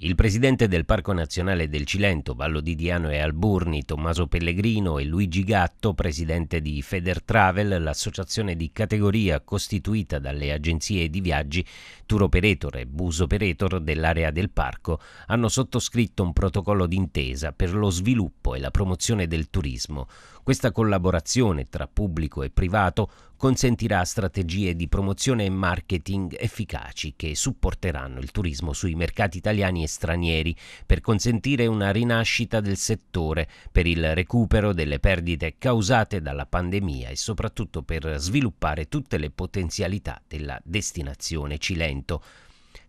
Il presidente del Parco Nazionale del Cilento, Vallo di Diano e Alburni, Tommaso Pellegrino e Luigi Gatto, presidente di Feder Travel, l'associazione di categoria costituita dalle agenzie di viaggi Tour Operator e Bus Operator dell'area del parco, hanno sottoscritto un protocollo d'intesa per lo sviluppo e la promozione del turismo. Questa collaborazione tra pubblico e privato consentirà strategie di promozione e marketing efficaci che supporteranno il turismo sui mercati italiani e stranieri per consentire una rinascita del settore, per il recupero delle perdite causate dalla pandemia e soprattutto per sviluppare tutte le potenzialità della destinazione Cilento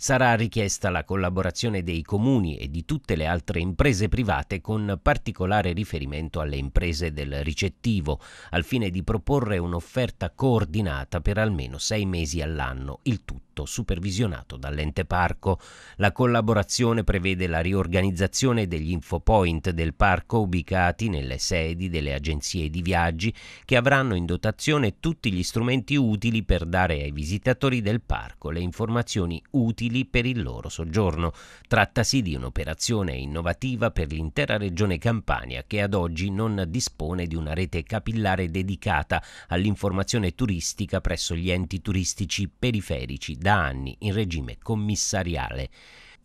sarà richiesta la collaborazione dei comuni e di tutte le altre imprese private con particolare riferimento alle imprese del ricettivo, al fine di proporre un'offerta coordinata per almeno sei mesi all'anno, il tutto supervisionato dall'ente parco. La collaborazione prevede la riorganizzazione degli infopoint del parco ubicati nelle sedi delle agenzie di viaggi che avranno in dotazione tutti gli strumenti utili per dare ai visitatori del parco le informazioni utili utili per il loro soggiorno. Trattasi di un'operazione innovativa per l'intera regione Campania che ad oggi non dispone di una rete capillare dedicata all'informazione turistica presso gli enti turistici periferici da anni in regime commissariale.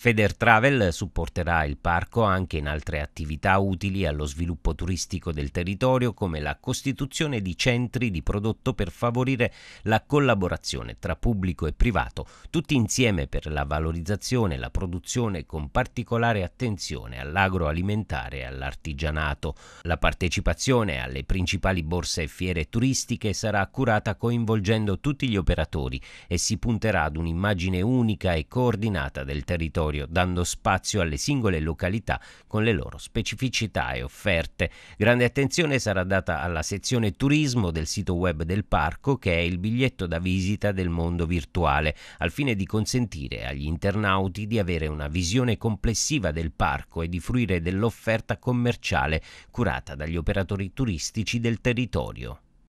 Feder Travel supporterà il parco anche in altre attività utili allo sviluppo turistico del territorio come la costituzione di centri di prodotto per favorire la collaborazione tra pubblico e privato, tutti insieme per la valorizzazione e la produzione con particolare attenzione all'agroalimentare e all'artigianato. La partecipazione alle principali borse e fiere turistiche sarà curata coinvolgendo tutti gli operatori e si punterà ad un'immagine unica e coordinata del territorio territorio, dando spazio alle singole località con le loro specificità e offerte. Grande attenzione sarà data alla sezione turismo del sito web del parco, che è il biglietto da visita del mondo virtuale, al fine di consentire agli internauti di avere una visione complessiva del parco e di fruire dell'offerta commerciale curata dagli operatori turistici del territorio.